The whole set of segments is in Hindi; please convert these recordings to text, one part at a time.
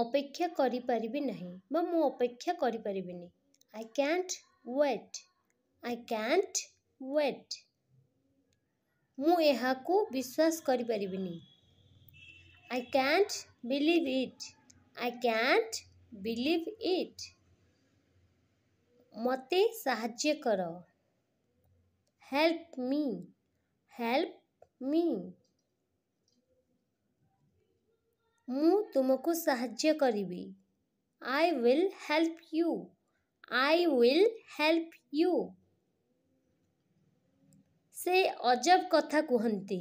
ଅପେକ୍ଷା କରିପାରିବି ନାହିଁ ବା ମୁଁ ଅପେକ୍ଷା କରିପାରିବିନି I can't wait I can't wait ମୁଁ ଏହାକୁ ବିଶ୍ୱାସ କରିପାରିବିନି I can't believe it I can't believe it ମୋତେ ସାହାଯ୍ୟ କର ହେଲ୍ପ ମି ହେଲ୍ପ ମି मु तुमको साहय करी I will help you I will help you से अजब कथा कहती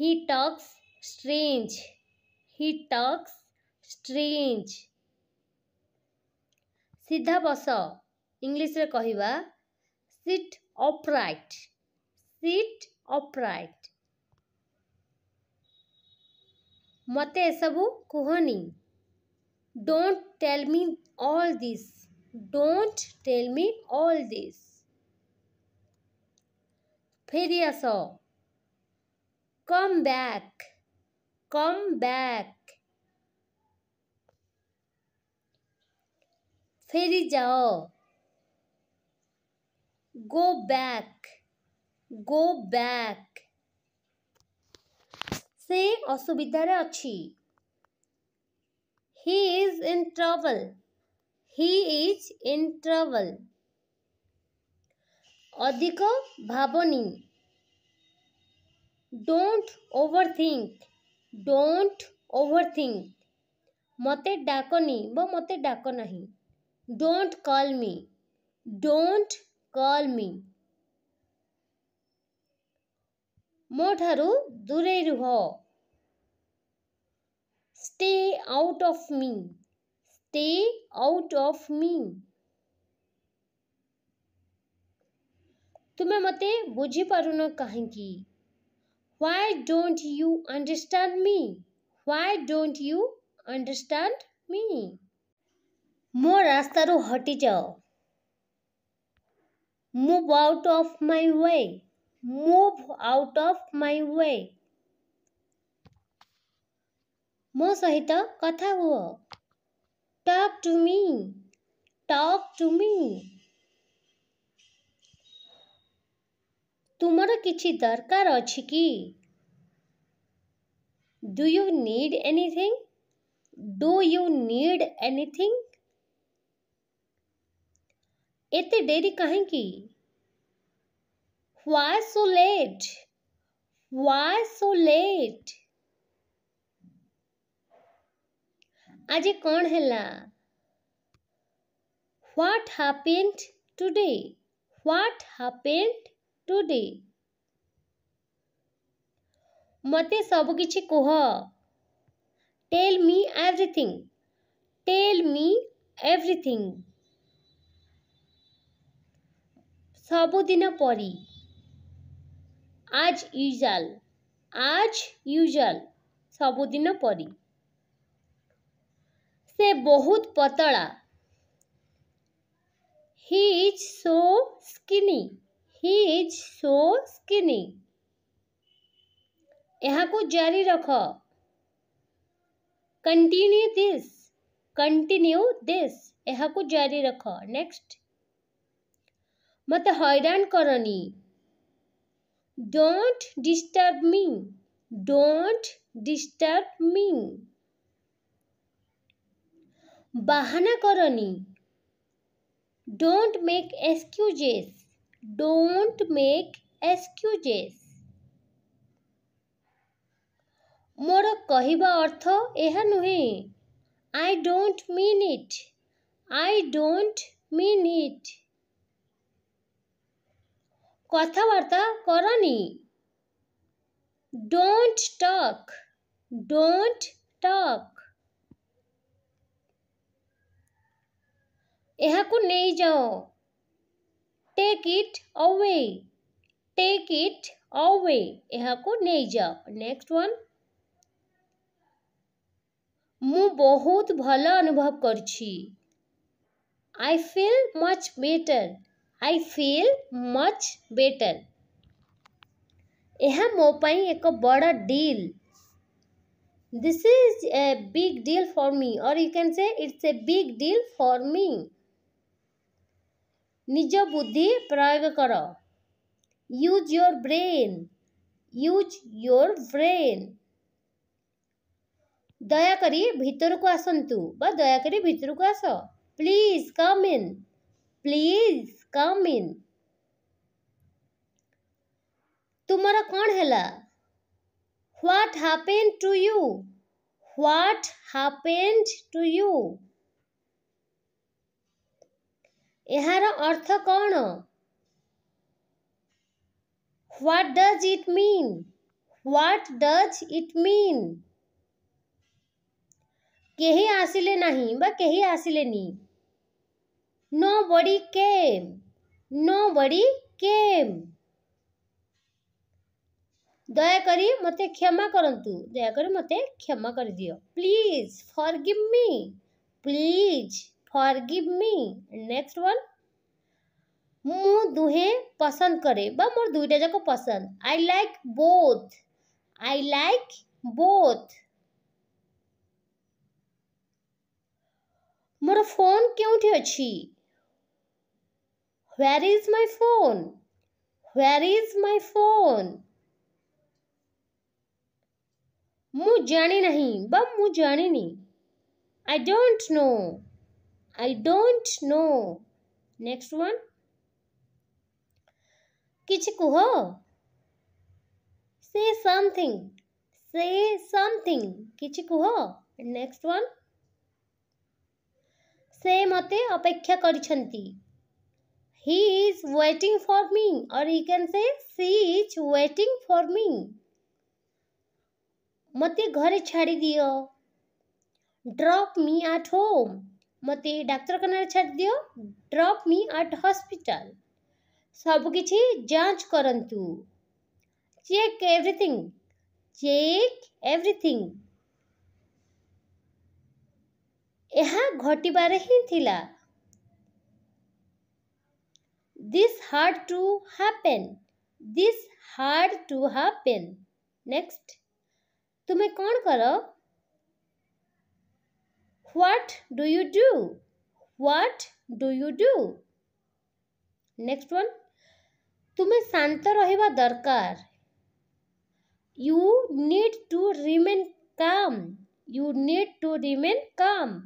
he talks strange he talks strange सीधा बस इंग्लीश कहवा सीट अपराइट सीट अपराइट ମୋତେ ଏସବୁ କୁହନି don't tell me all this don't tell me all this ଫେରି ଆସ କମ୍ ବ୍ୟାକ୍ କମ୍ ବ୍ୟାକ୍ ফেরি যাও গো ব্যাক গো ব্যাক ସେ ଅସୁବିଧାରେ ଅଛି he is in trouble he is in trouble ଅଧିକ ଭାବନି don't overthink don't overthink ମୋତେ ଡାକନି ବା ମୋତେ ଡାକ ନାହିଁ don't call me don't call me मोठू दूरे रुह stay out of me stay out of me तुम्हें मत बुझी पार कहीं why don't you understand me why don't you understand me मो रास्त हटि जाओ move out of my way move out of my way ମୋ ସହିତ କଥା ହୁଅ talk to me talk to me ତୁମର କିଛି ଦରକାର ଅଛି କି do you need anything do you need anything ଏତେ ଡେରି କାହିଁକି Why so late? Why so late? আজি କ'ଣ ହେଲା today? What happened today? Happened today ମୋତେ ସବୁକିଛି କୁହ tell me Tell tell me everything ସବୁଦିନ ପରି আজ ইউজাল আজ ইউজাল ସବୁଦିନ ପରି ସେ ବହୁତ ପତଳା he is so skinny he is so skinny ଏହାକୁ ଜାରି ରଖ କଣ୍ଟିନ୍ୟୁ ଦିସ୍ କଣ୍ଟିନ୍ୟୁ ଦିସ୍ ଏହାକୁ ଜାରି ରଖ ନେକ୍ସଟ ମୋତେ ହଇରାଣ କରନି don't disturb me don't disturb me বাহানা করনি don't make excuses don't make excuses ମୋର କହିବା ଅର୍ଥ ଏହା ନୁହେଁ I don't mean eat I don't mean ଇଟ୍ कथबार्ता करनी डोट टक डोट टक नहीं जाओ take it away take it away यह नहीं जाओ नेक्स्ट वन मु बहुत भल अनुभव कर I feel much better I feel much better ଏହା ମୋ ପାଇଁ ଏକ ବଡ଼ deal this is a big deal for me or you can say it's a big deal for me ନିଜ ବୁଦ୍ଧି ପ୍ରୟୋଗ କର use your brain use your brain ଦୟାକରି ଭିତରକୁ ଆସନ୍ତୁ ବା ଦୟାକରି ଭିତରକୁ ଆସ please come in please come in ତୁମର କ'ଣ ହେଲା what happen to you what happen to you ଏହାର ଅର୍ଥ କ'ଣ what does it mean what does it mean କେହି ଆସିଲେ ନାହିଁ ବା କେହି ଆସିଲେନି नो बड़ी केम नो बड़ी केम दयाक मत क्षमा करतु दयाक मत क्षमा कर दियो please forgive me please forgive me next one मु दुहे पसंद करे बा मोर दुईटा जाक पसंद I like both I like both मोर फोन क्योंठी अच्छी Where is my phone? Where is my phone? ମୁଁ ଜାଣି ନାହିଁ ବା ମୁଁ ଜାଣିନି I don't know. I don't know. Next one. किछ कुह Say something. Say something. किछ कुह Next one. से मते अपेक्षा କରିଛନ୍ତି he is waiting for me or he can say she is waiting for me મતે ઘરે છાડી દિયો ડ્રોપ મી એટ હોમ મતે ଡାକ୍ତରଖାନାରେ ଛାଡ଼ି ଦିଅ ଡ୍ରପ୍ ମି ଆଟ୍ ହସ୍ପିଟାଲ ସବୁକିଛି ଯାଞ୍ଚ କରନ୍ତୁ ଚେକ୍ ଏଭ୍ରିଥିଙ୍ଗ ଚେକ୍ ଏଭ୍ରିଥିଙ୍ଗ ଏହା ଘଟିବାରେ ହିଁ ଥିଲା this hard to happen this hard to happen next तुम्हें कौन करो what do you do what do you do next one तुम्हें शांत रहा दरकार you need to remain calm you need to remain calm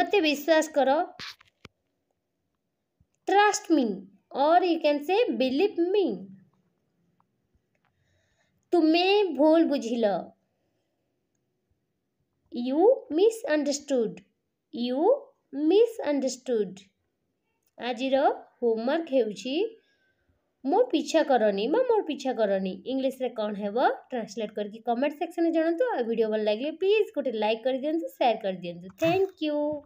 मते विश्वास करो trust me or you can say believe me तुम्हें भूल बुझल यू मिसअंडरस्टुड यू मिसअंडरस्टुड आज होमवर्क मो पीछा करनी मो मोर पीछा करनी इंग्लिश रे कौन है वो ट्रांसलेट करके कमेंट सेक्शन में जानतु और वीडियो भल लगे प्लीज गोटे लाइक कर दिंतु शेयर कर दिंतु थैंक यू